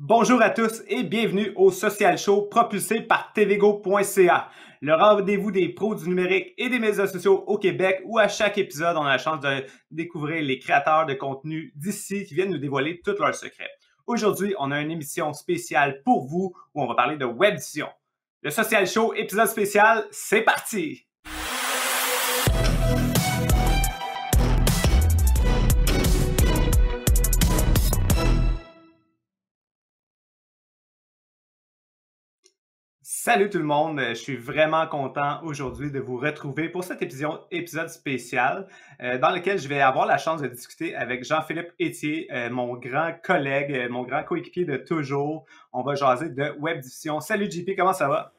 Bonjour à tous et bienvenue au Social Show propulsé par tvgo.ca, le rendez-vous des pros du numérique et des médias sociaux au Québec où à chaque épisode, on a la chance de découvrir les créateurs de contenu d'ici qui viennent nous dévoiler tous leurs secrets. Aujourd'hui, on a une émission spéciale pour vous où on va parler de webdition. Le Social Show, épisode spécial, c'est parti! Salut tout le monde, euh, je suis vraiment content aujourd'hui de vous retrouver pour cet épisode, spécial euh, dans lequel je vais avoir la chance de discuter avec Jean-Philippe Étier, euh, mon grand collègue, mon grand coéquipier de toujours. On va jaser de Web Salut JP, comment ça va?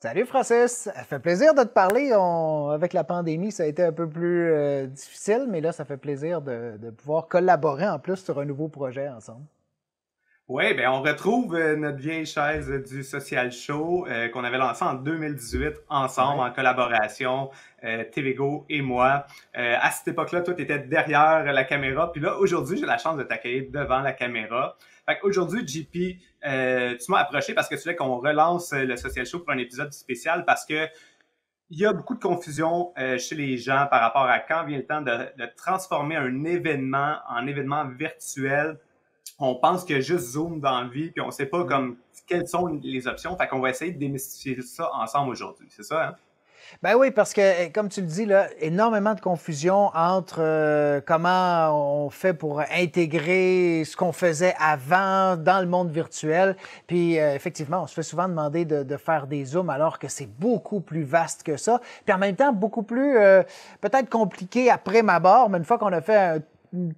Salut Francis, ça fait plaisir de te parler. avec la pandémie, ça a été un peu plus difficile, mais là, ça fait plaisir de, de pouvoir collaborer en plus sur un nouveau projet ensemble. Oui, ben on retrouve euh, notre vieille chaise du Social Show euh, qu'on avait lancé en 2018 ensemble en collaboration, euh, TVGO et moi. à cette époque-là, toi, tu étais derrière la caméra. Puis là, aujourd'hui, j'ai la chance de t'accueillir devant la caméra. Aujourd'hui, JP, tu m'as approché parce que tu voulais qu'on relance le Social Show pour un épisode spécial parce que il y a beaucoup de confusion chez les gens par rapport à quand vient le temps de, de transformer un événement en événement virtuel on pense qu'il y a juste Zoom dans la vie, puis on sait pas mm. comme quelles sont les options. Fait qu'on va essayer de démystifier ça ensemble aujourd'hui. C'est ça, hein? Ben oui, parce que, eh, comme tu le dis, là, énormément de confusion entre euh, comment on fait pour intégrer ce qu'on faisait avant dans le monde virtuel. Puis, euh, effectivement, on se fait souvent demander de, faire des zooms alors que c'est beaucoup plus vaste que ça. Puis, en même temps, beaucoup plus, euh, peut-être compliqué après ma barre, mais une fois qu'on a fait un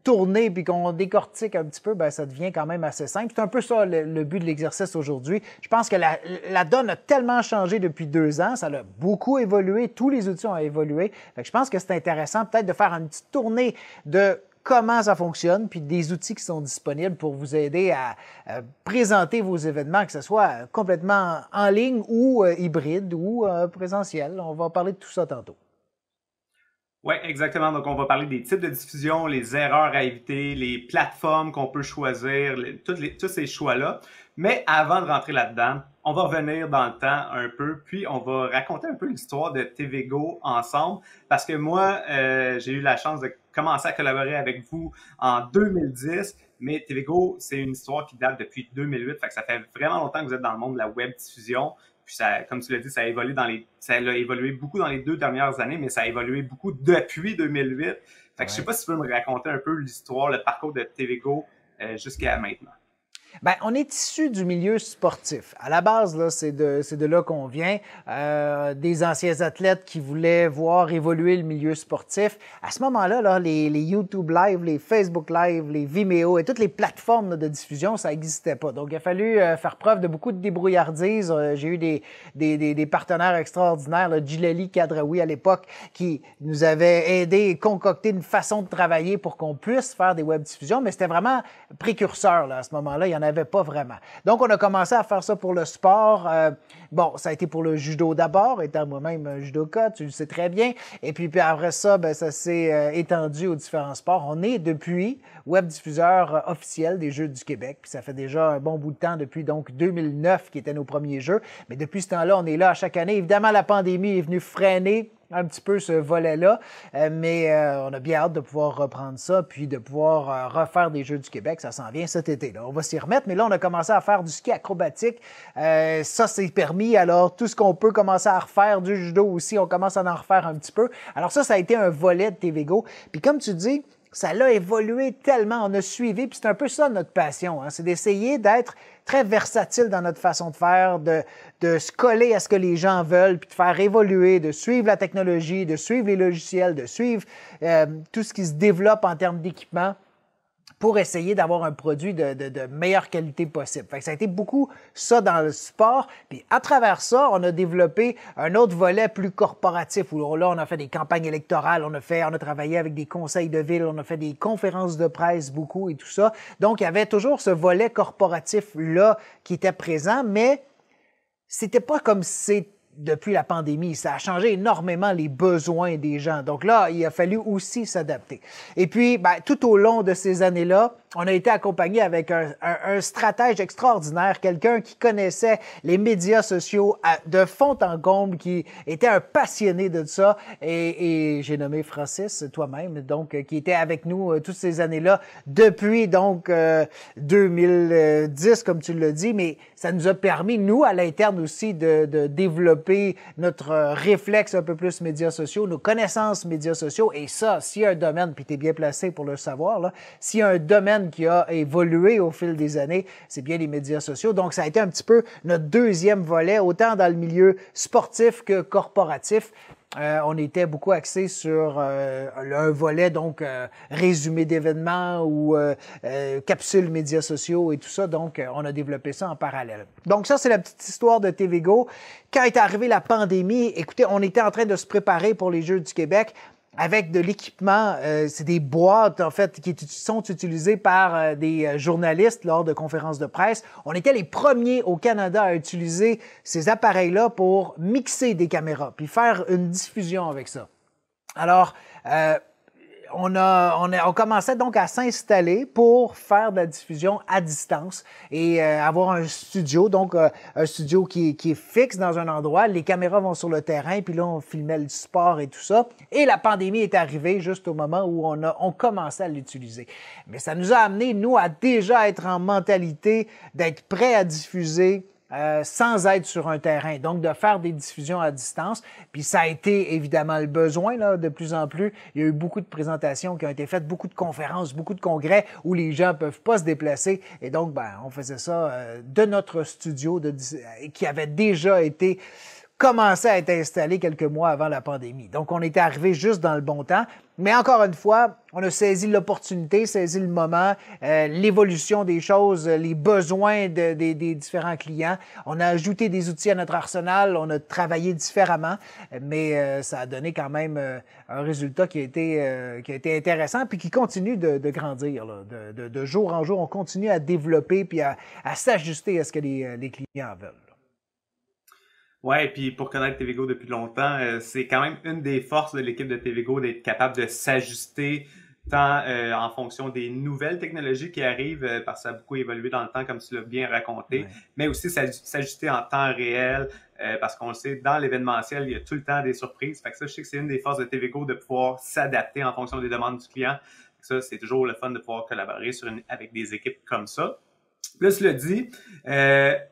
tourner puis qu'on décortique un petit peu, ben, ça devient quand même assez simple. C'est un peu ça le, but de l'exercice aujourd'hui. Je pense que la, donne a tellement changé depuis deux ans, ça a beaucoup évolué, tous les outils ont évolué. Fait je pense que c'est intéressant peut-être de faire une petite tournée de comment ça fonctionne, puis des outils qui sont disponibles pour vous aider à, euh, présenter vos événements, que ce soit euh, complètement en ligne ou euh, hybride ou présentiel. On va parler de tout ça tantôt. Oui, exactement. Donc, on va parler des types de diffusion, les erreurs à éviter, les plateformes qu'on peut choisir, tous ces choix-là. Mais avant de rentrer là-dedans, on va revenir dans le temps un peu, puis on va raconter un peu l'histoire de TVGO ensemble, parce que moi, euh, j'ai eu la chance de commencer à collaborer avec vous en 2010, mais TVGO, c'est une histoire qui date depuis 2008, ça fait vraiment longtemps que vous êtes dans le monde de la web diffusion, puis ça, comme tu l'as dit, ça a évolué dans les, ça a évolué beaucoup dans les deux dernières années, mais ça a évolué beaucoup depuis 2008. Fait que je sais pas si tu peux me raconter un peu l'histoire, le parcours de TVGO euh, jusqu'à maintenant. Bien, on est issu du milieu sportif. À la base, c'est de, de là qu'on vient. Euh, des anciens athlètes qui voulaient voir évoluer le milieu sportif. À ce moment-là, là, les, les, YouTube Live, les Facebook Live, les Vimeo et toutes les plateformes de diffusion, ça n'existait pas. Donc, il a fallu euh, faire preuve de beaucoup de débrouillardise. Euh, j'ai eu des, des, des, partenaires extraordinaires, là, Gilali Kadraoui à l'époque, qui nous avait aidé et concocté une façon de travailler pour qu'on puisse faire des web diffusions. Mais c'était vraiment précurseur là, à ce moment-là. Il y en a avait pas vraiment. Donc, on a commencé à faire ça pour le sport. Euh, bon, ça a été pour le judo d'abord, étant moi-même judoka, tu le sais très bien. Et puis, après ça, ben, ça s'est euh, étendu aux différents sports. On est depuis web diffuseur euh, officiel des Jeux du Québec. Puis ça fait déjà un bon bout de temps depuis donc 2009 qui étaient nos premiers Jeux. Mais depuis ce temps-là, on est là chaque année. Évidemment, la pandémie est venue freiner un petit peu ce volet-là, euh, mais euh, on a bien hâte de pouvoir reprendre ça, puis de pouvoir euh, refaire des Jeux du Québec. Ça s'en vient cet été. Là. On va s'y remettre, mais là, on a commencé à faire du ski acrobatique. ça, c'est permis. Alors, tout ce qu'on peut commencer à refaire, du judo aussi, on commence à en refaire un petit peu. Alors ça, ça a été un volet de TVGO. Puis comme tu dis, ça l'a évolué tellement, on a suivi, puis c'est un peu ça notre passion, hein. c'est d'essayer d'être très versatile dans notre façon de faire, de, se coller à ce que les gens veulent, puis de faire évoluer, de suivre la technologie, de suivre les logiciels, de suivre euh, tout ce qui se développe en termes d'équipement pour essayer d'avoir un produit de, meilleure qualité possible. ça a été beaucoup ça dans le sport. Puis à travers ça, on a développé un autre volet plus corporatif où là, on a fait des campagnes électorales, on a fait, on a travaillé avec des conseils de ville, on a fait des conférences de presse beaucoup et tout ça. Donc, il y avait toujours ce volet corporatif là qui était présent, mais c'était pas comme si c'était depuis la pandémie. Ça a changé énormément les besoins des gens. Donc là, il a fallu aussi s'adapter. Et puis, ben, tout au long de ces années-là, on a été accompagné avec un, stratège extraordinaire, quelqu'un qui connaissait les médias sociaux de fond en comble, qui était un passionné de ça. Et, j'ai nommé Francis, toi-même, donc, euh, qui était avec nous euh, toutes ces années-là, depuis donc 2010, euh, comme tu le dis, Mais ça nous a permis, nous, à l'interne aussi, de, développer notre réflexe un peu plus médias sociaux, nos connaissances médias sociaux. Et ça, s'il un domaine, puis tu es bien placé pour le savoir, là, s'il y a un domaine qui a évolué au fil des années, c'est bien les médias sociaux. Donc, ça a été un petit peu notre deuxième volet, autant dans le milieu sportif que corporatif. Euh, on était beaucoup axé sur euh, un volet, donc euh, résumé d'événements ou capsules médias sociaux et tout ça. Donc, on a développé ça en parallèle. Donc, ça, c'est la petite histoire de TVGO. Quand est arrivée la pandémie, écoutez, on était en train de se préparer pour les Jeux du Québec avec de l'équipement. Euh, c'est des boîtes, en fait, qui sont utilisées par euh, des euh, journalistes lors de conférences de presse. On était les premiers au Canada à utiliser ces appareils-là pour mixer des caméras, puis faire une diffusion avec ça. Alors, euh, on, a, on, a, on commençait donc à s'installer pour faire de la diffusion à distance et euh, avoir un studio, donc euh, un studio qui, qui, est fixe dans un endroit. Les caméras vont sur le terrain, puis là, on filmait le sport et tout ça. Et la pandémie est arrivée juste au moment où on, a, on commençait à l'utiliser. Mais ça nous a amené, nous, à déjà être en mentalité d'être prêts à diffuser euh, sans être sur un terrain. Donc, de faire des diffusions à distance. Puis ça a été évidemment le besoin là, de plus en plus. Il y a eu beaucoup de présentations qui ont été faites, beaucoup de conférences, beaucoup de congrès où les gens peuvent pas se déplacer. Et donc, ben, on faisait ça euh, de notre studio de, euh, qui avait déjà été commençait à être installé quelques mois avant la pandémie. Donc, on était arrivé juste dans le bon temps. Mais encore une fois, on a saisi l'opportunité, saisi le moment, euh, l'évolution des choses, euh, les besoins des différents clients. On a ajouté des outils à notre arsenal, on a travaillé différemment, mais euh, ça a donné quand même un résultat qui a été, qui a été intéressant, puis qui continue de, grandir. De, jour en jour, on continue à développer puis à, s'ajuster à ce que les, les clients veulent. Ouais, puis pour connaître TVGO depuis longtemps, euh, c'est quand même une des forces de l'équipe de TVGO d'être capable de s'ajuster tant euh, en fonction des nouvelles technologies qui arrivent, euh, parce que ça a beaucoup évolué dans le temps, comme tu l'as bien raconté, mais aussi s'ajuster en temps réel, parce qu'on le sait, dans l'événementiel, il y a tout le temps des surprises. Fait que ça, je sais que c'est une des forces de TVGO de pouvoir s'adapter en fonction des demandes du client. Ça, c'est toujours le fun de pouvoir collaborer sur une, avec des équipes comme ça. Plus le dit,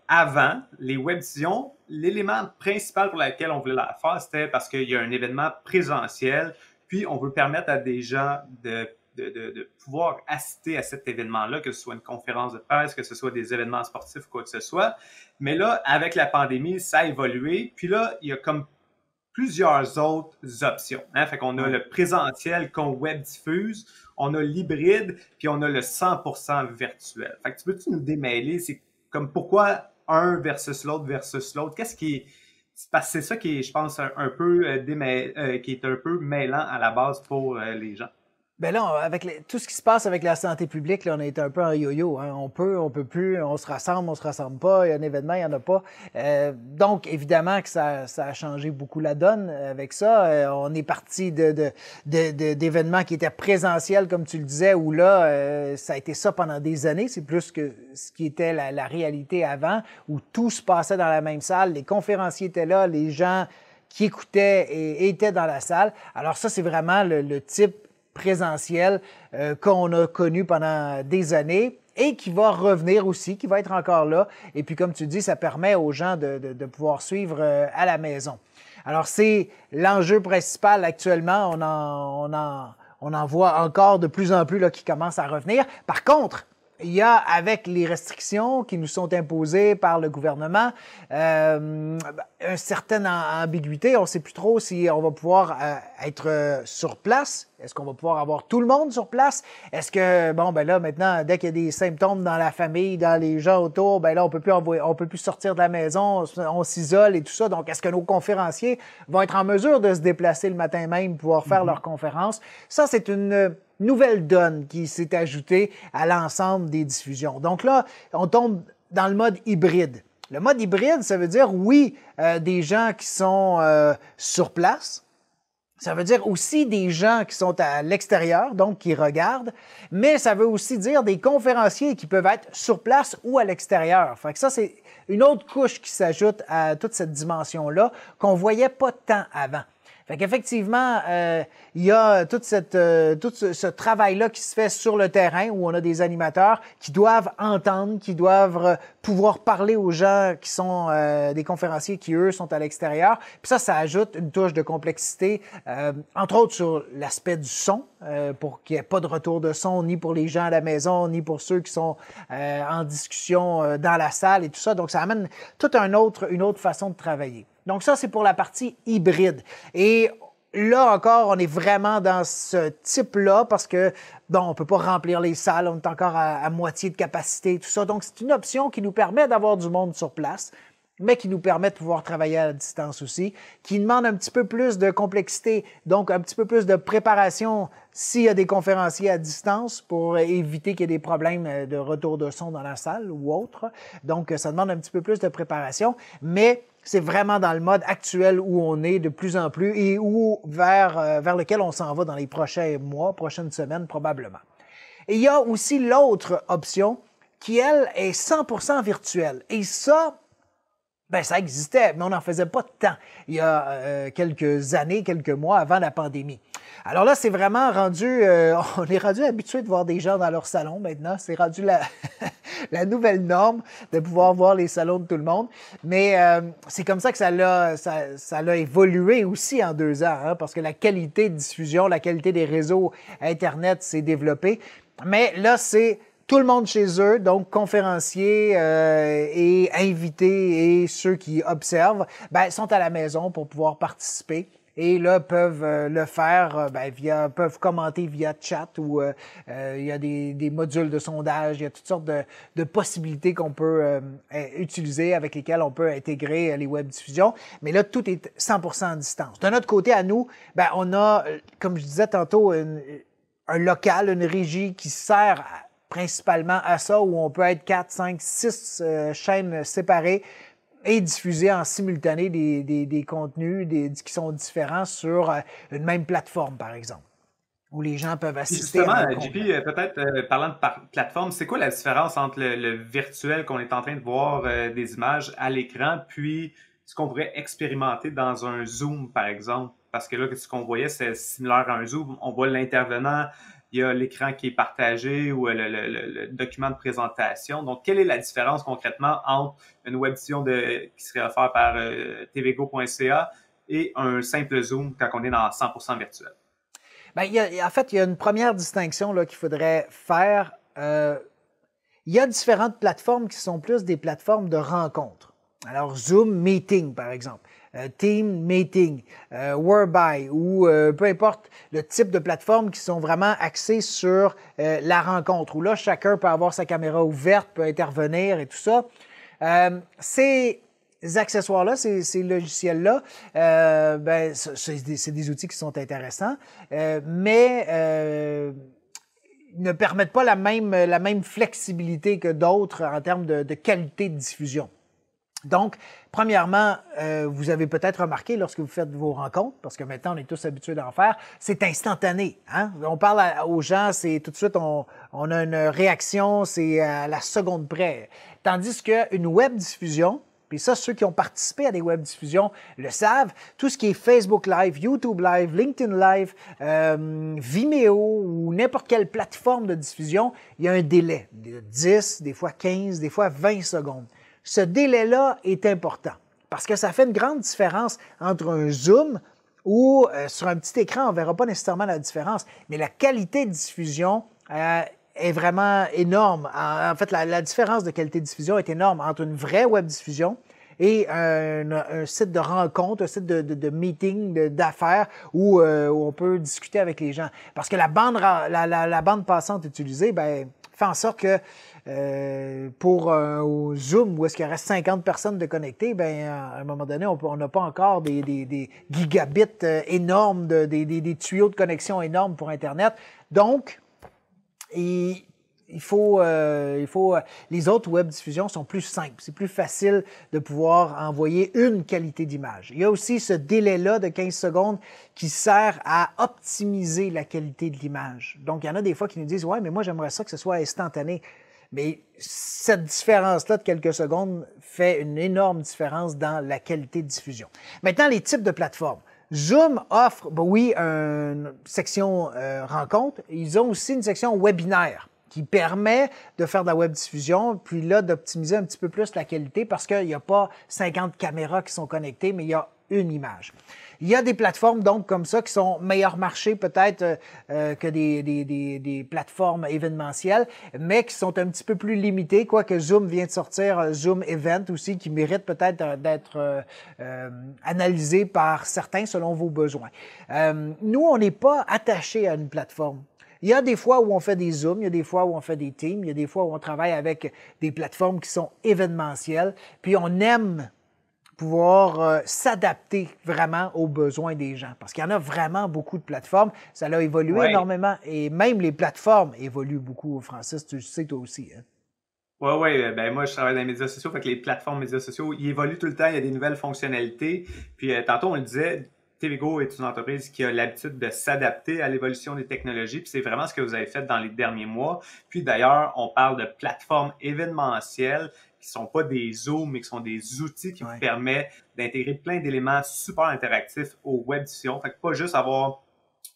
avant, les webvisions l'élément principal pour lequel on voulait la faire, c'était parce qu'il y a un événement présentiel, puis on veut permettre à des gens de, de, de, de pouvoir assister à cet événement-là, que ce soit une conférence de presse, que ce soit des événements sportifs, quoi que ce soit. Mais là, avec la pandémie, ça a évolué. Puis là, il y a comme plusieurs autres options. Hein? Fait qu'on a le présentiel qu'on web diffuse, on a l'hybride, puis on a le 100% virtuel. Fait que tu peux-tu nous démêler, c'est comme pourquoi un versus l'autre versus l'autre? Qu'est-ce qui Parce que c'est ça qui est, je pense, un, peu, euh, euh, qui est un peu mêlant à la base pour euh, les gens. Ben là, avec tout ce qui se passe avec la santé publique, là, on est un peu en yo-yo. Hein. On peut, on peut plus, on se rassemble, on se rassemble pas, il y a un événement, il n'y en a pas. Euh, donc, évidemment que ça, ça, a changé beaucoup la donne avec ça. Euh, on est parti d'événements de, de, qui étaient présentiels, comme tu le disais, où là, euh, ça a été ça pendant des années. C'est plus que ce qui était la, la réalité avant, où tout se passait dans la même salle. Les conférenciers étaient là, les gens qui écoutaient et étaient dans la salle. Alors ça, c'est vraiment le, le type présentiel euh, qu'on a connu pendant des années et qui va revenir aussi, qui va être encore là. Et puis, comme tu dis, ça permet aux gens de, pouvoir suivre euh, à la maison. Alors, c'est l'enjeu principal actuellement. On en, on, voit encore de plus en plus là, qui commence à revenir. Par contre, il y a, avec les restrictions qui nous sont imposées par le gouvernement, euh, une certaine ambiguïté. On ne sait plus trop si on va pouvoir euh, être euh, sur place. Est-ce qu'on va pouvoir avoir tout le monde sur place? Est-ce que, bon, ben là, maintenant, dès qu'il y a des symptômes dans la famille, dans les gens autour, ben là, on peut plus envoyer, on peut plus sortir de la maison, on, s'isole et tout ça. Donc, est-ce que nos conférenciers vont être en mesure de se déplacer le matin même, pouvoir faire mm-hmm. leur conférence? Ça, c'est une nouvelle donne qui s'est ajoutée à l'ensemble des diffusions. Donc là, on tombe dans le mode hybride. Le mode hybride, ça veut dire, oui, euh, des gens qui sont euh, sur place. Ça veut dire aussi des gens qui sont à l'extérieur, donc qui regardent, mais ça veut aussi dire des conférenciers qui peuvent être sur place ou à l'extérieur. Fait ça, c'est une autre couche qui s'ajoute à toute cette dimension-là qu'on voyait pas tant avant. Fait qu'effectivement, euh, il y a toute cette, euh, tout ce, travail-là qui se fait sur le terrain où on a des animateurs qui doivent entendre, qui doivent euh, pouvoir parler aux gens qui sont des conférenciers qui, eux, sont à l'extérieur. Puis ça, ça ajoute une touche de complexité, entre autres sur l'aspect du son, pour qu'il n'y ait pas de retour de son, ni pour les gens à la maison, ni pour ceux qui sont en discussion dans la salle et tout ça. Donc, ça amène toute un autre, une autre façon de travailler. Donc ça, c'est pour la partie hybride. Et là encore, on est vraiment dans ce type-là parce que, bon, on ne peut pas remplir les salles, on est encore à, à moitié de capacité, tout ça. Donc, c'est une option qui nous permet d'avoir du monde sur place, mais qui nous permet de pouvoir travailler à distance aussi, qui demande un petit peu plus de complexité, donc un petit peu plus de préparation s'il y a des conférenciers à distance pour éviter qu'il y ait des problèmes euh, de retour de son dans la salle ou autre. Donc, euh, ça demande un petit peu plus de préparation, mais c'est vraiment dans le mode actuel où on est de plus en plus et vers, euh, vers lequel on s'en va dans les prochains mois, prochaines semaines probablement. Et il y a aussi l'autre option qui, elle, est 100% virtuelle. Et ça, ben, ça existait, mais on n'en faisait pas tant il y a euh, quelques années, quelques mois avant la pandémie. Alors là, c'est vraiment rendu, euh, on est rendu habitué de voir des gens dans leur salon maintenant. C'est rendu la, nouvelle norme de pouvoir voir les salons de tout le monde. Mais euh, c'est comme ça que ça l'a, évolué aussi en deux ans, hein, parce que la qualité de diffusion, la qualité des réseaux Internet s'est développée. Mais là, c'est tout le monde chez eux, donc conférenciers euh, et invités et ceux qui observent, ben, sont à la maison pour pouvoir participer et là peuvent euh, le faire, euh, ben, via, peuvent commenter via chat ou euh, il y a des, des, modules de sondage, il y a toutes sortes de, possibilités qu'on peut utiliser avec lesquelles on peut intégrer les web diffusions. Mais là, tout est 100% en distance. D'un autre côté, à nous, ben, on a, comme je disais tantôt, un local, une régie qui sert principalement à ça, où on peut être quatre, cinq, six chaînes séparées et diffuser en simultané des, des, contenus des, qui sont différents sur euh, une même plateforme, par exemple où les gens peuvent assister. Justement, euh, JP, euh, peut-être parlant de plateforme, c'est quoi la différence entre le, virtuel qu'on est en train de voir des images à l'écran, puis ce qu'on pourrait expérimenter dans un Zoom, par exemple? Parce que là, ce qu'on voyait, c'est similaire à un Zoom. On voit l'intervenant il y a l'écran qui est partagé ou euh, le, document de présentation. Donc, quelle est la différence concrètement entre une webvision de, qui serait offerte par euh, tvgo.ca et un simple Zoom quand on est dans 100% virtuel? Bien, en fait, il y a une première distinction qu'il faudrait faire. Euh, il y a différentes plateformes qui sont plus des plateformes de rencontres. Alors, Zoom Meeting, par exemple. Euh, team meeting, euh, whereby ou euh, peu importe le type de plateforme qui sont vraiment axées sur la rencontre, où là, chacun peut avoir sa caméra ouverte, peut intervenir et tout ça. Ces accessoires-là, ces, logiciels-là, ben, c'est des, outils qui sont intéressants, mais ne permettent pas la même, la même flexibilité que d'autres en termes de, qualité de diffusion. Donc, premièrement, euh, vous avez peut-être remarqué lorsque vous faites vos rencontres, parce que maintenant on est tous habitués d'en faire, c'est instantané. Hein? On parle aux gens, c'est tout de suite, on, a une réaction, c'est à la seconde près. Tandis qu'une web diffusion, puis ça, ceux qui ont participé à des web diffusions le savent, tout ce qui est Facebook Live, YouTube Live, LinkedIn Live, euh, Vimeo ou n'importe quelle plateforme de diffusion, il y a un délai de 10, des fois 15, des fois 20 secondes ce délai-là est important parce que ça fait une grande différence entre un zoom ou euh, sur un petit écran, on ne verra pas nécessairement la différence, mais la qualité de diffusion euh, est vraiment énorme. En, fait, la, différence de qualité de diffusion est énorme entre une vraie web diffusion et un, site de rencontre, un site de, meeting, d'affaires euh, où, on peut discuter avec les gens. Parce que la bande, la bande passante utilisée, ben, fait en sorte que euh, pour euh, au Zoom, où est-ce qu'il reste 50 personnes de connectées, ben, à un moment donné, on n'a pas encore des, des, des gigabits euh, énormes, de, des, tuyaux de connexion énormes pour Internet. Donc, il faut, euh, il faut. Euh, les autres web diffusions sont plus simples. C'est plus facile de pouvoir envoyer une qualité d'image. Il y a aussi ce délai-là de 15 secondes qui sert à optimiser la qualité de l'image. Donc, il y en a des fois qui nous disent Ouais, mais moi, j'aimerais ça que ce soit instantané. Mais cette différence-là de quelques secondes fait une énorme différence dans la qualité de diffusion. Maintenant, les types de plateformes. Zoom offre, ben oui, une section euh, rencontre. Ils ont aussi une section webinaire qui permet de faire de la web diffusion, puis là, d'optimiser un petit peu plus la qualité parce qu'il n'y a pas 50 caméras qui sont connectées, mais il y a une image. Il y a des plateformes donc comme ça qui sont meilleur marché peut-être euh, euh, que des, des, des, des, plateformes événementielles, mais qui sont un petit peu plus limitées, quoique Zoom vient de sortir euh, Zoom Event aussi, qui mérite peut-être d'être analysé par certains selon vos besoins. nous, on n'est pas attaché à une plateforme. Il y a des fois où on fait des Zooms, il y a des fois où on fait des Teams, il y a des fois où on travaille avec des plateformes qui sont événementielles, puis on aime pouvoir euh, s'adapter vraiment aux besoins des gens. Parce qu'il y en a vraiment beaucoup de plateformes. Ça a évolué énormément. Et même les plateformes évoluent beaucoup, Francis. Tu le sais, toi aussi. Oui, hein. oui. Euh, ben moi, je travaille dans les médias sociaux. Fait que les plateformes médias sociaux, ils évoluent tout le temps. Il y a des nouvelles fonctionnalités. Puis euh, tantôt, on le disait, TVGO est une entreprise qui a l'habitude de s'adapter à l'évolution des technologies, puis c'est vraiment ce que vous avez fait dans les derniers mois. Puis d'ailleurs, on parle de plateformes événementielles qui sont pas des Zooms, mais qui sont des outils qui vous permettent d'intégrer plein d'éléments super interactifs au web Fait que pas juste avoir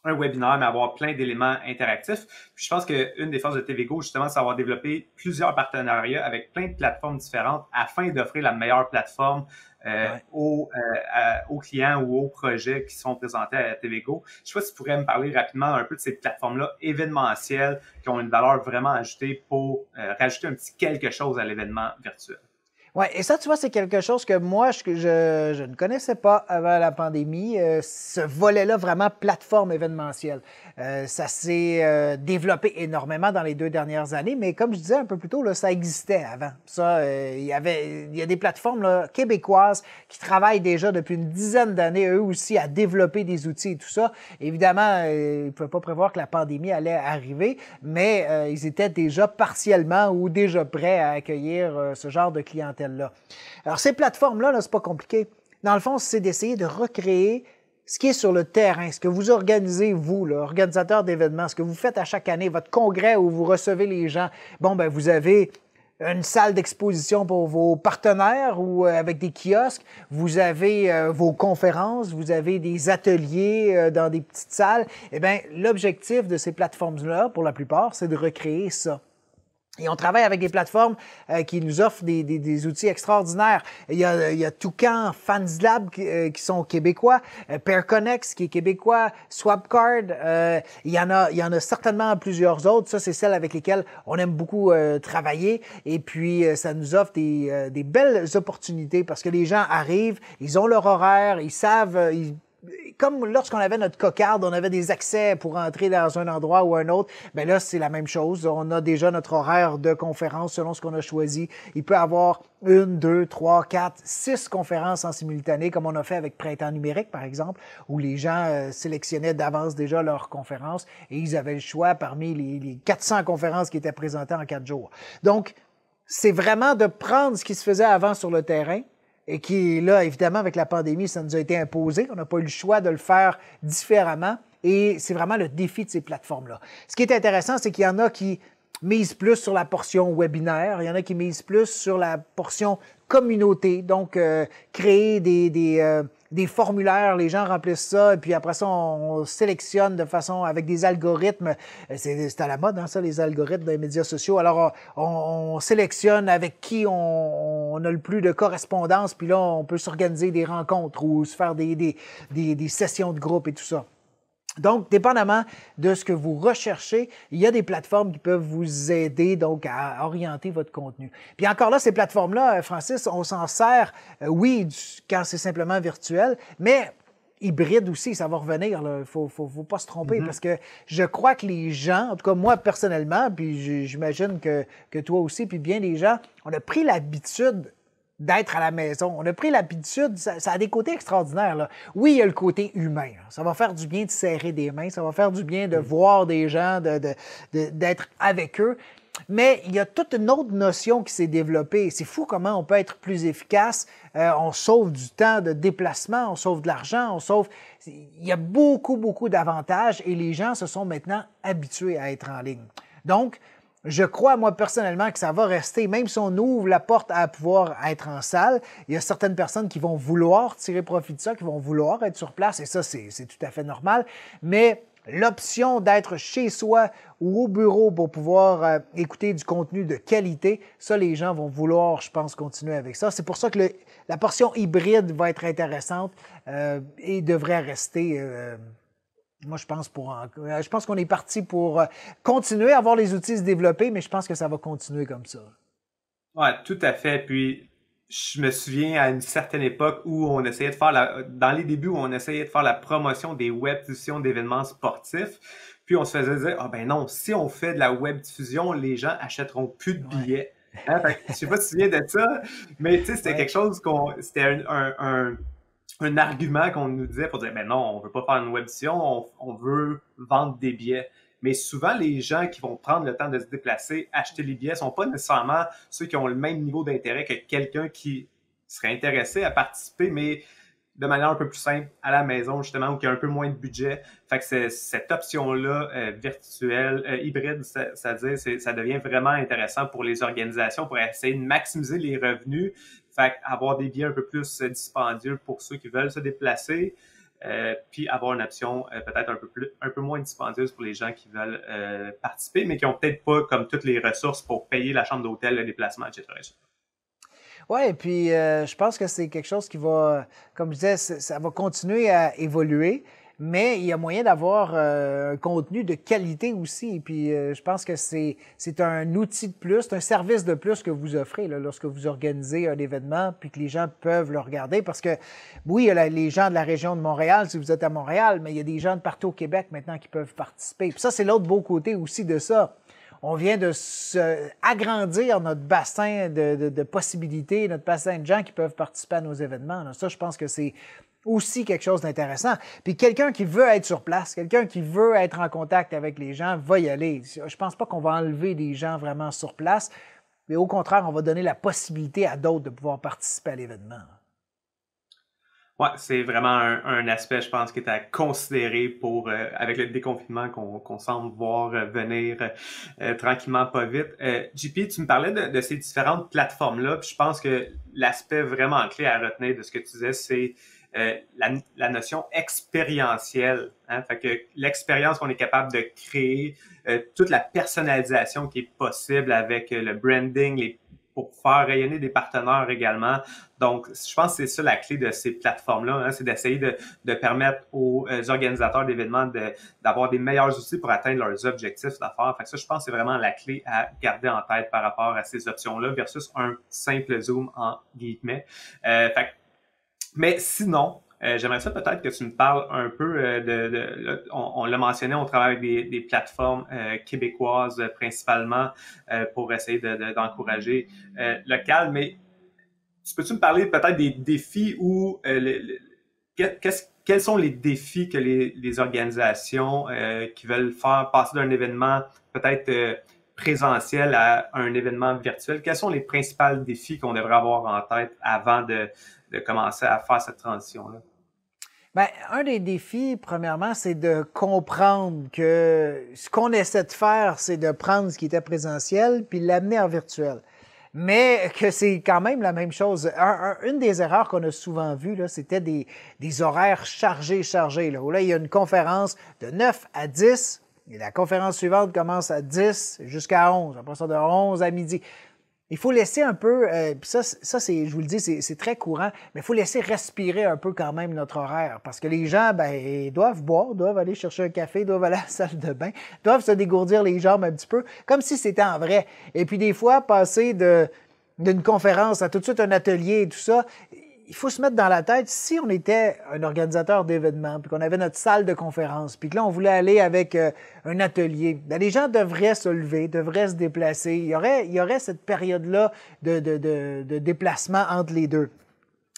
un webinaire, mais avoir plein d'éléments interactifs. Puis je pense qu'une des forces de TVGO, justement, c'est avoir développé plusieurs partenariats avec plein de plateformes différentes afin d'offrir la meilleure plateforme euh, euh, aux, clients ou aux projets qui sont présentés à TVGO. Je ne sais pas si tu pourrais me parler rapidement un peu de ces plateformes-là événementielles qui ont une valeur vraiment ajoutée pour euh, rajouter un petit quelque chose à l'événement virtuel. Oui, et ça, tu vois, c'est quelque chose que moi, je, je, ne connaissais pas avant la pandémie, euh, ce volet-là vraiment plateforme événementielle. Euh, ça s'est euh, développé énormément dans les deux dernières années, mais comme je disais un peu plus tôt, ça existait avant. Ça, il y avait, il y a des plateformes québécoises qui travaillent déjà depuis une dizaine d'années, eux aussi, à développer des outils et tout ça. Évidemment, ils ne pouvaient pas prévoir que la pandémie allait arriver, mais ils étaient déjà partiellement ou déjà prêts à accueillir ce genre de clientèle là Alors, ces plateformes-là, -là, c'est pas compliqué. Dans le fond, c'est d'essayer de recréer ce qui est sur le terrain, ce que vous organisez, vous, l'organisateur d'événements, ce que vous faites à chaque année, votre congrès où vous recevez les gens. Bon, ben, vous avez une salle d'exposition pour vos partenaires ou euh, avec des kiosques. Vous avez euh, vos conférences, vous avez des ateliers euh, dans des petites salles. Eh bien, l'objectif de ces plateformes-là, pour la plupart, c'est de recréer ça. Et on travaille avec des plateformes euh, qui nous offrent des, outils extraordinaires. Il y a, Toucan, FansLab, euh, qui, sont québécois, euh, PairConnex qui est québécois, Swapcard. Euh, il, y en a, certainement plusieurs autres. Ça, c'est celles avec lesquelles on aime beaucoup travailler. Et puis, ça nous offre des, belles opportunités parce que les gens arrivent, ils ont leur horaire, ils savent... Ils, comme lorsqu'on avait notre cocarde, on avait des accès pour entrer dans un endroit ou un autre, ben là, c'est la même chose. On a déjà notre horaire de conférence selon ce qu'on a choisi. Il peut y avoir une, deux, trois, quatre, six conférences en simultané, comme on a fait avec Printemps numérique, par exemple, où les gens euh, sélectionnaient d'avance déjà leur conférence et ils avaient le choix parmi les 400 conférences qui étaient présentées en quatre jours. Donc, c'est vraiment de prendre ce qui se faisait avant sur le terrain, et qui, là, évidemment, avec la pandémie, ça nous a été imposé. On n'a pas eu le choix de le faire différemment. Et c'est vraiment le défi de ces plateformes-là. Ce qui est intéressant, c'est qu'il y en a qui misent plus sur la portion webinaire, il y en a qui misent plus sur la portion communauté, donc euh, créer des, euh, des formulaires, les gens remplissent ça, et puis après ça, on, sélectionne de façon avec des algorithmes. Euh, c'est à la mode, hein, ça, les algorithmes des médias sociaux. Alors, euh, on, sélectionne avec qui on, a le plus de correspondance, puis là, on peut s'organiser des rencontres ou se faire des, des, des sessions de groupe et tout ça. Donc, dépendamment de ce que vous recherchez, il y a des plateformes qui peuvent vous aider donc à orienter votre contenu. Puis encore là, ces plateformes-là, euh, Francis, on s'en sert, euh, oui, quand c'est simplement virtuel, mais hybride aussi, ça va revenir. Il faut, faut, pas se tromper mm-hmm. parce que je crois que les gens, en tout cas moi personnellement, puis j'imagine que, que toi aussi, puis bien des gens, on a pris l'habitude d'être à la maison. On a pris l'habitude, ça, a des côtés extraordinaires. Là. Oui, il y a le côté humain. Ça va faire du bien de serrer des mains, ça va faire du bien de mm. voir des gens, d'être de, de, avec eux. Mais il y a toute une autre notion qui s'est développée. C'est fou comment on peut être plus efficace. Euh, on sauve du temps de déplacement, on sauve de l'argent, on sauve... Il y a beaucoup, beaucoup d'avantages et les gens se sont maintenant habitués à être en ligne. Donc, je crois, moi, personnellement, que ça va rester, même si on ouvre la porte à pouvoir être en salle, il y a certaines personnes qui vont vouloir tirer profit de ça, qui vont vouloir être sur place, et ça, c'est tout à fait normal. Mais l'option d'être chez soi ou au bureau pour pouvoir euh, écouter du contenu de qualité, ça, les gens vont vouloir, je pense, continuer avec ça. C'est pour ça que la portion hybride va être intéressante euh, et devrait rester. Euh, moi, je pense pour euh, je pense qu'on est parti pour euh, continuer à avoir les outils se développer, mais je pense que ça va continuer comme ça. Oui, tout à fait. Puis je me souviens à une certaine époque où on essayait de faire la, dans les débuts où on essayait de faire la promotion des web diffusions d'événements sportifs. Puis on se faisait dire ah ben non, si on fait de la web diffusion, les gens achèteront plus de billets. Hein, je ne sais pas si tu te souviens de ça, mais tu sais, c'était quelque chose qu'on c'était un un argument qu'on nous disait pour dire ben non, on veut pas faire une web on, on veut vendre des billets. Mais souvent, les gens qui vont prendre le temps de se déplacer, acheter les billets, sont pas nécessairement ceux qui ont le même niveau d'intérêt que quelqu'un qui serait intéressé à participer, mais de manière un peu plus simple à la maison, justement, ou qui a un peu moins de budget. Fait que cette option-là euh, virtuelle, euh, hybride, ça, ça devient vraiment intéressant pour les organisations pour essayer de maximiser les revenus, fait avoir des biens un peu plus euh, dispendieux pour ceux qui veulent se déplacer, euh, puis avoir une option euh, peut-être un peu un peu moins dispendieuse pour les gens qui veulent participer, mais qui ont peut-être pas comme toutes les ressources pour payer la chambre d'hôtel, le déplacement, etc. Oui, et puis je pense que c'est quelque chose qui va, comme je disais, ça va continuer à évoluer mais il y a moyen d'avoir euh, un contenu de qualité aussi. Et puis, euh, je pense que c'est, c'est un outil de plus, c'est un service de plus que vous offrez là, lorsque vous organisez un événement, puis que les gens peuvent le regarder. Parce que, oui, il y a les gens de la région de Montréal, si vous êtes à Montréal, mais il y a des gens de partout au Québec maintenant qui peuvent participer. Puis ça, c'est l'autre beau côté aussi de ça on vient de se agrandir notre bassin de, de, de, possibilités, notre bassin de gens qui peuvent participer à nos événements. Ça, je pense que c'est aussi quelque chose d'intéressant. Puis quelqu'un qui veut être sur place, quelqu'un qui veut être en contact avec les gens, va y aller. Je pense pas qu'on va enlever des gens vraiment sur place, mais au contraire, on va donner la possibilité à d'autres de pouvoir participer à l'événement. Oui, c'est vraiment un, aspect, je pense, qui est à considérer pour euh, avec le déconfinement qu'on semble voir euh, venir euh, tranquillement, pas vite. JP, tu me parlais de, de ces différentes plateformes-là, puis je pense que l'aspect vraiment clé à retenir de ce que tu disais, c'est euh, la, la, notion expérientielle. Hein? Fait que l'expérience qu'on est capable de créer, euh, toute la personnalisation qui est possible avec euh, le branding, les, pour faire rayonner des partenaires également. Donc, je pense que c'est ça la clé de ces plateformes-là, hein. c'est d'essayer de, de, permettre aux organisateurs d'événements d'avoir des meilleurs outils pour atteindre leurs objectifs d'affaires. Fait que ça, je pense que c'est vraiment la clé à garder en tête par rapport à ces options-là versus un simple Zoom en guillemets. Euh, fait que mais sinon, euh, j'aimerais ça peut-être que tu me parles un peu euh, de, on, l'a mentionné, on travaille avec des, plateformes euh, québécoises principalement pour essayer d'encourager le local, mais tu peux-tu me parler peut-être des défis ou quels sont les défis que les, les organisations qui veulent faire passer d'un événement peut-être présentiel à un événement virtuel, quels sont les principaux défis qu'on devrait avoir en tête avant de, de commencer à faire cette transition-là? Bien, un des défis, premièrement, c'est de comprendre que ce qu'on essaie de faire, c'est de prendre ce qui était présentiel puis l'amener en virtuel. Mais que c'est quand même la même chose. une des erreurs qu'on a souvent vues, c'était des, horaires chargés, chargés. Là, là, il y a une conférence de 9 à 10, et la conférence suivante commence à 10 jusqu'à 11, après ça de 11 à midi. Il faut laisser un peu, euh, ça, ça c'est, je vous le dis, c'est très courant, mais il faut laisser respirer un peu quand même notre horaire. Parce que les gens, ben, ils doivent boire, doivent aller chercher un café, doivent aller à la salle de bain, doivent se dégourdir les jambes un petit peu, comme si c'était en vrai. Et puis des fois, passer de, d'une conférence à tout de suite un atelier et tout ça, il faut se mettre dans la tête, si on était un organisateur d'événements, puis qu'on avait notre salle de conférence, puis que là, on voulait aller avec euh, un atelier, ben, les gens devraient se lever, devraient se déplacer. Il y aurait, il y aurait cette période-là de, déplacement entre les deux.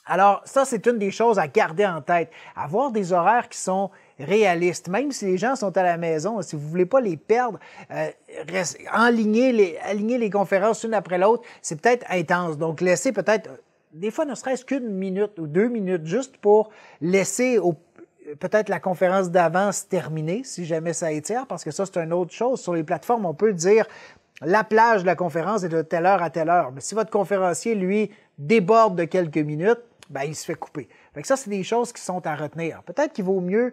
Alors, ça, c'est une des choses à garder en tête. Avoir des horaires qui sont réalistes, Même si les gens sont à la maison, si vous ne voulez pas les perdre, euh, les, aligner les conférences une après l'autre, c'est peut-être intense. Donc, laisser peut-être des fois ne serait-ce qu'une minute ou deux minutes juste pour laisser peut-être la conférence d'avance terminer, si jamais ça étire, parce que ça, c'est une autre chose. Sur les plateformes, on peut dire la plage de la conférence est de telle heure à telle heure. Mais si votre conférencier, lui, déborde de quelques minutes, ben, il se fait couper. Fait ça, c'est des choses qui sont à retenir. Peut-être qu'il vaut mieux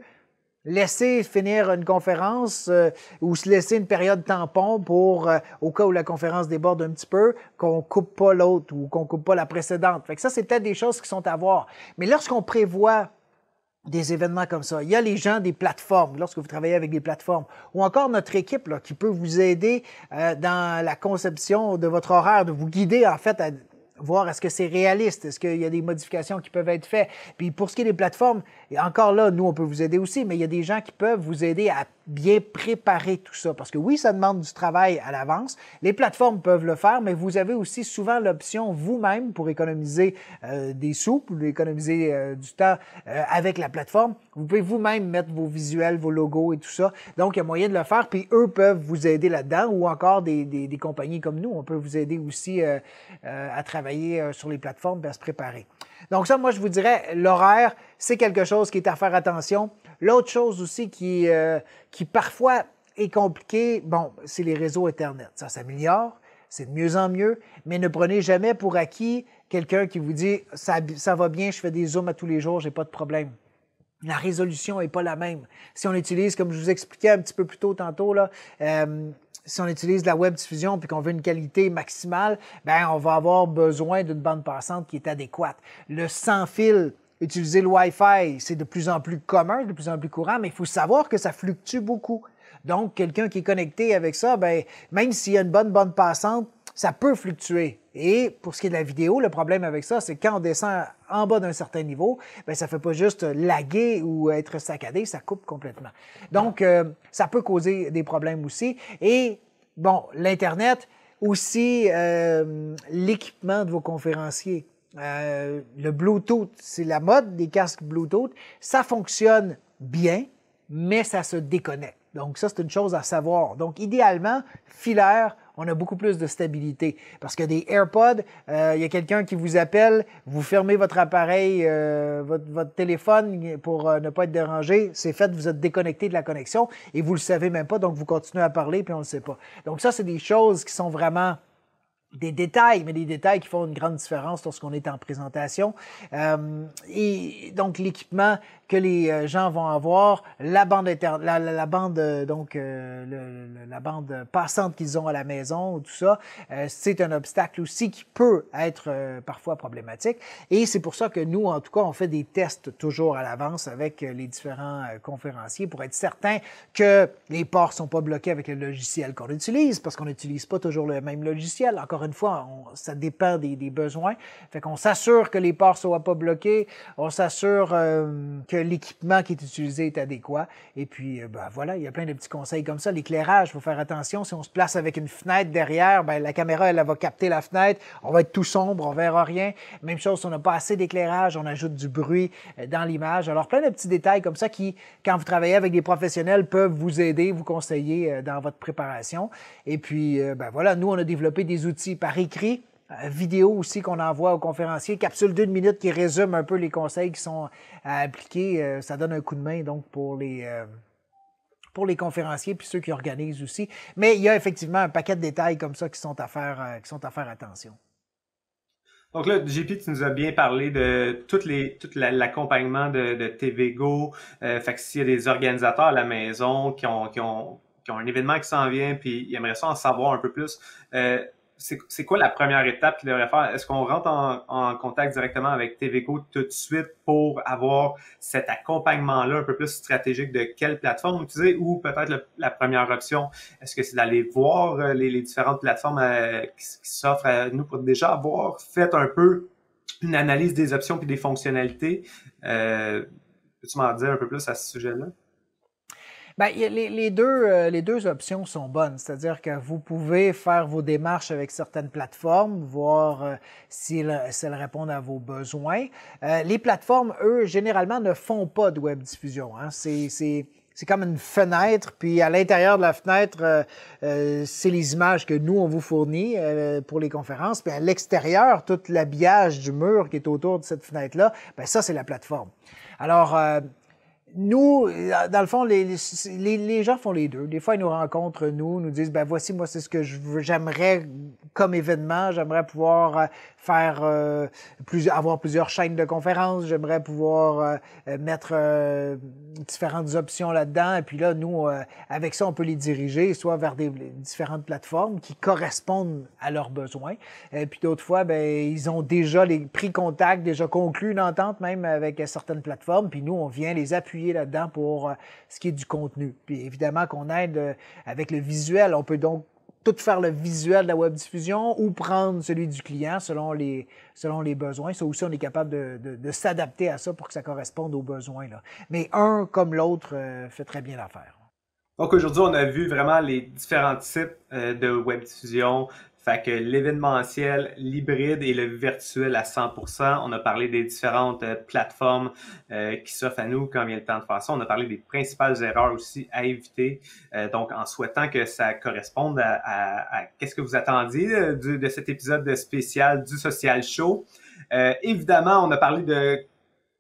laisser finir une conférence euh, ou se laisser une période tampon pour, euh, au cas où la conférence déborde un petit peu, qu'on coupe pas l'autre ou qu'on coupe pas la précédente. Fait que ça, c'est peut-être des choses qui sont à voir. Mais lorsqu'on prévoit des événements comme ça. Il y a les gens des plateformes, lorsque vous travaillez avec des plateformes, ou encore notre équipe qui peut vous aider euh, dans la conception de votre horaire, de vous guider en fait à voir est-ce que c'est réaliste, est-ce qu'il y a des modifications qui peuvent être faites. Puis pour ce qui est des plateformes, et encore là, nous, on peut vous aider aussi, mais il y a des gens qui peuvent vous aider à bien préparer tout ça. Parce que oui, ça demande du travail à l'avance. Les plateformes peuvent le faire, mais vous avez aussi souvent l'option vous-même pour économiser euh, des sous, pour économiser euh, du temps euh, avec la plateforme. Vous pouvez vous-même mettre vos visuels, vos logos et tout ça. Donc, il y a moyen de le faire. Puis eux peuvent vous aider là-dedans ou encore des, des, des, compagnies comme nous. On peut vous aider aussi à travailler sur les plateformes et à se préparer. Donc ça, moi, je vous dirais, l'horaire, c'est quelque chose qui est à faire attention. L'autre chose aussi qui, euh, qui parfois est compliquée, bon, c'est les réseaux Ethernet. Ça s'améliore, c'est de mieux en mieux, mais ne prenez jamais pour acquis quelqu'un qui vous dit ça, va bien, je fais des zooms à tous les jours, j'ai pas de problème. La résolution n'est pas la même. Si on utilise, comme je vous expliquais un petit peu plus tôt tantôt, là, euh, si on utilise la web diffusion puis qu'on veut une qualité maximale, ben on va avoir besoin d'une bande passante qui est adéquate. Le sans fil, utiliser le Wi-Fi, c'est de plus en plus commun, de plus en plus courant, mais il faut savoir que ça fluctue beaucoup. Donc quelqu'un qui est connecté avec ça, ben même s'il y a une bonne bande passante, ça peut fluctuer et pour ce qui est de la vidéo, le problème avec ça, c'est quand on descend en bas d'un certain niveau, bien, ça ne fait pas juste laguer ou être saccadé, ça coupe complètement. Donc, euh, ça peut causer des problèmes aussi. Et bon, l'Internet, aussi euh, l'équipement de vos conférenciers. Euh, le Bluetooth, c'est la mode des casques Bluetooth. Ça fonctionne bien, mais ça se déconnecte. Donc ça, c'est une chose à savoir. Donc idéalement, filaire on a beaucoup plus de stabilité. Parce que des AirPods, il euh, y a quelqu'un qui vous appelle, vous fermez votre appareil, euh, votre, téléphone pour euh, ne pas être dérangé, c'est fait, vous êtes déconnecté de la connexion et vous le savez même pas, donc vous continuez à parler puis on le sait pas. Donc ça, c'est des choses qui sont vraiment des détails, mais des détails qui font une grande différence lorsqu'on est en présentation. Euh, et donc l'équipement que les euh, gens vont avoir, la bande la, bande euh, donc euh, la bande passante qu'ils ont à la maison, tout ça, c'est un obstacle aussi qui peut être parfois problématique. Et c'est pour ça que nous, en tout cas, on fait des tests toujours à l'avance avec les différents conférenciers pour être certain que les ports sont pas bloqués avec le logiciel qu'on utilise, parce qu'on n'utilise pas toujours le même logiciel. Encore une fois, ça dépend des, besoins. Fait qu'on s'assure que les ports ne soient pas bloqués, on s'assure euh, que l'équipement qui est utilisé est adéquat. Et puis, euh, ben, voilà, il y a plein de petits conseils comme ça. L'éclairage, il faut faire attention. Si on se place avec une fenêtre derrière, ben, la caméra, elle, va capter la fenêtre. On va être tout sombre, on ne verra rien. Même chose, si on n'a pas assez d'éclairage, on ajoute du bruit euh, dans l'image. Alors, plein de petits détails comme ça qui, quand vous travaillez avec des professionnels, peuvent vous aider, vous conseiller dans votre préparation. Et puis, ben voilà, nous, on a développé des outils par écrit, euh, vidéo aussi qu'on envoie aux conférenciers, capsule d'une minute qui résume un peu les conseils qui sont à euh, appliquer. Euh, ça donne un coup de main donc pour les pour les conférenciers puis ceux qui organisent aussi. Mais il y a effectivement un paquet de détails comme ça qui sont à faire, qui sont à faire attention. Donc là, JP, tu nous as bien parlé de toutes les, tout l'accompagnement de, TVGO. fait que s'il y a des organisateurs à la maison qui ont, un événement qui s'en vient, puis ils aimeraient ça en savoir un peu plus, euh, c'est quoi la première étape qu'il devrait faire? Est-ce qu'on rentre en, en, contact directement avec TVCO tout de suite pour avoir cet accompagnement-là un peu plus stratégique de quelle plateforme utiliser ou peut-être la première option? Est-ce que c'est d'aller voir euh, les, différentes plateformes euh, qui, s'offrent à nous pour déjà avoir fait un peu une analyse des options puis des fonctionnalités? Euh, peux-tu m'en dire un peu plus à ce sujet-là? Ben, les, deux, euh, les deux options sont bonnes, c'est-à-dire que vous pouvez faire vos démarches avec certaines plateformes, voir euh, si elles répondent à vos besoins. Euh, les plateformes, eux, généralement, ne font pas de web diffusion. Hein. C'est comme une fenêtre, puis à l'intérieur de la fenêtre, euh, c'est les images que nous, on vous fournit pour les conférences, puis à l'extérieur, tout l'habillage du mur qui est autour de cette fenêtre-là, ben ça, c'est la plateforme. Alors, nous, euh, dans le fond, les, gens font les deux. Des fois, ils nous rencontrent, nous, nous disent, ben voici, moi, c'est ce que j'aimerais comme événement, j'aimerais pouvoir euh, faire euh, avoir plusieurs chaînes de conférences. J'aimerais pouvoir euh, mettre euh, différentes options là-dedans. Et puis là, nous, avec ça, on peut les diriger soit vers différentes plateformes qui correspondent à leurs besoins. Et puis d'autres fois, ben ils ont déjà les pris contact, déjà conclu une entente même avec certaines plateformes. Puis nous, on vient les appuyer là-dedans pour ce qui est du contenu. Puis évidemment qu'on aide avec le visuel. On peut donc tout faire le visuel de la web diffusion ou prendre celui du client selon les, selon les besoins. Ça aussi, on est capable de, s'adapter à ça pour que ça corresponde aux besoins. Là. Mais un comme l'autre euh, fait très bien l'affaire. Donc aujourd'hui, on a vu vraiment les différents types euh, de web diffusion, avec l'événementiel, l'hybride et le virtuel à 100%. On a parlé des différentes euh, plateformes euh, qui s'offrent à nous quand vient le temps de faire On a parlé des principales erreurs aussi à éviter. Euh, donc, en souhaitant que ça corresponde à, qu'est-ce que vous attendiez de, cet épisode spécial du Social Show. évidemment, on a parlé de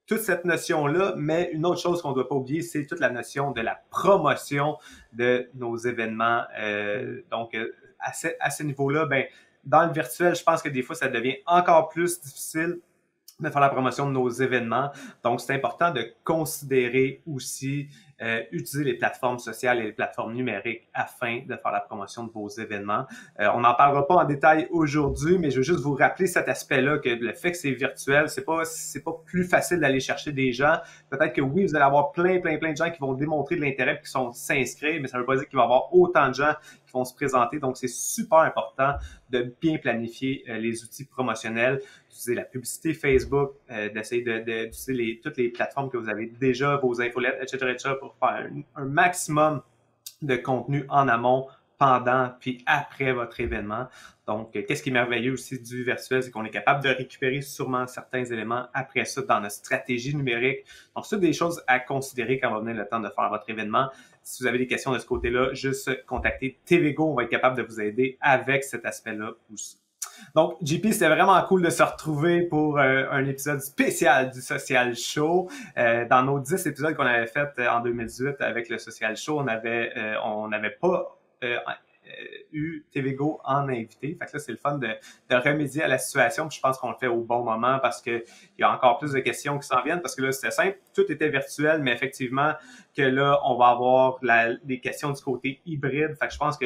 toute cette notion-là, mais une autre chose qu'on ne doit pas oublier, c'est toute la notion de la promotion de nos événements. donc, à ce, niveau-là, ben, dans le virtuel, je pense que des fois, ça devient encore plus difficile de faire la promotion de nos événements. Donc, c'est important de considérer aussi euh, utiliser les plateformes sociales et les plateformes numériques afin de faire la promotion de vos événements. Euh, on n'en parlera pas en détail aujourd'hui, mais je veux juste vous rappeler cet aspect-là que le fait que c'est virtuel, c'est pas c'est pas plus facile d'aller chercher des gens. Peut-être que oui, vous allez avoir plein plein plein de gens qui vont démontrer de l'intérêt, qui sont s'inscrire, mais ça ne veut pas dire qu'il va y avoir autant de gens vont se présenter. Donc, c'est super important de bien planifier euh, les outils promotionnels, d'utiliser la publicité Facebook, euh, d'essayer d'utiliser toutes les plateformes que vous avez déjà, vos infolettes, etc., etc., pour faire un, maximum de contenu en amont pendant puis après votre événement. Donc, euh, qu'est-ce qui est merveilleux aussi du virtuel, c'est qu'on est capable de récupérer sûrement certains éléments après ça dans notre stratégie numérique. Donc, c'est des choses à considérer quand va venir le temps de faire votre événement. Si vous avez des questions de ce côté-là, juste contacter TVGO. On va être capable de vous aider avec cet aspect-là aussi. Donc, JP, c'était vraiment cool de se retrouver pour euh, un épisode spécial du Social Show. Euh, dans nos 10 épisodes qu'on avait fait euh, en 2018 avec le Social Show, on on n'avait pas euh, eu TVGO en invité. Fait que là, c'est le fun de, remédier à la situation. je pense qu'on le fait au bon moment parce qu'il y a encore plus de questions qui s'en viennent. Parce que là, c'était simple. Tout était virtuel, mais effectivement, que là, on va avoir la, des questions du côté hybride. Fait que je pense que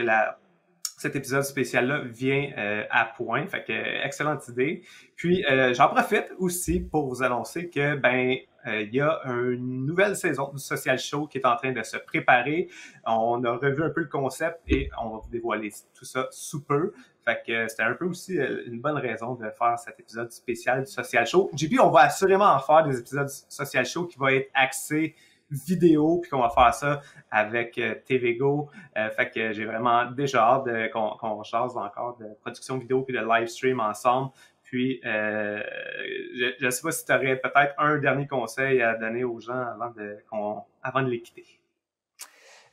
cet épisode spécial-là vient euh, à point. Fait que, excellente idée. Puis, euh, j'en profite aussi pour vous annoncer que, ben, euh, il y a une nouvelle saison du Social Show qui est en train de se préparer. On a revu un peu le concept et on va vous dévoiler tout ça sous peu. Fait que euh, c'était un peu aussi euh, une bonne raison de faire cet épisode spécial du Social Show. JP, on va assurément en faire des épisodes du Social Show qui vont être axés vidéo, puis qu'on va faire ça avec TVGo. fait que j'ai vraiment déjà hâte qu'on qu encore de production vidéo puis de live stream ensemble. Puis, euh, je ne sais pas si tu aurais peut-être un dernier conseil à donner aux gens avant de, avant de les quitter.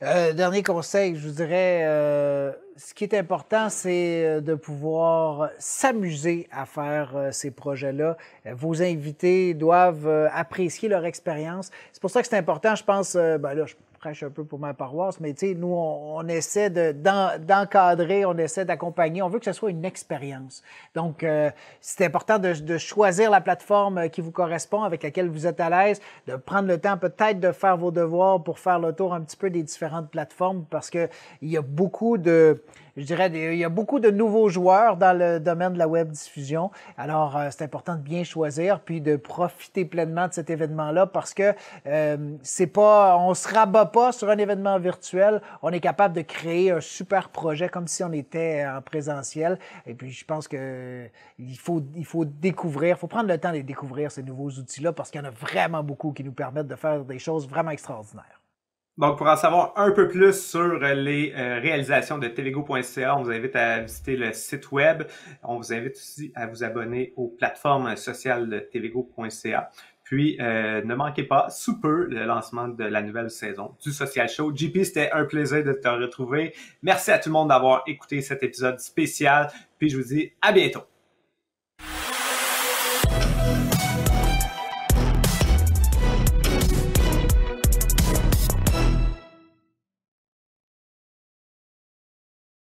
Euh, dernier conseil, je vous dirais, euh, ce qui est important, c'est de pouvoir s'amuser à faire ces projets-là. Vos invités doivent apprécier leur expérience. C'est pour ça que c'est important, je pense, ben là, prêche un peu pour ma paroisse, mais tu sais, nous, on, essaie d'encadrer, on essaie d'accompagner, on veut que ce soit une expérience. Donc, euh, c'est important de, de, choisir la plateforme euh, qui vous correspond, avec laquelle vous êtes à l'aise, de prendre le temps peut-être de faire vos devoirs pour faire le tour un petit peu des différentes plateformes, parce qu'il y a beaucoup de je dirais, il y a beaucoup de nouveaux joueurs dans le domaine de la web diffusion. Alors, euh, c'est important de bien choisir puis de profiter pleinement de cet événement-là parce que euh, c'est pas, on se rabat pas sur un événement virtuel. On est capable de créer un super projet comme si on était en présentiel. Et puis, je pense que euh, il faut, il faut découvrir, faut prendre le temps de découvrir ces nouveaux outils-là parce qu'il y en a vraiment beaucoup qui nous permettent de faire des choses vraiment extraordinaires. Donc, pour en savoir un peu plus sur euh, les euh, réalisations de tvgo.ca, on vous invite à visiter le site web. On vous invite aussi à vous abonner aux plateformes sociales de tvgo.ca. Puis, euh, ne manquez pas, sous peu, le lancement de la nouvelle saison du Social Show. JP, c'était un plaisir de te retrouver. Merci à tout le monde d'avoir écouté cet épisode spécial. Puis, je vous dis à bientôt.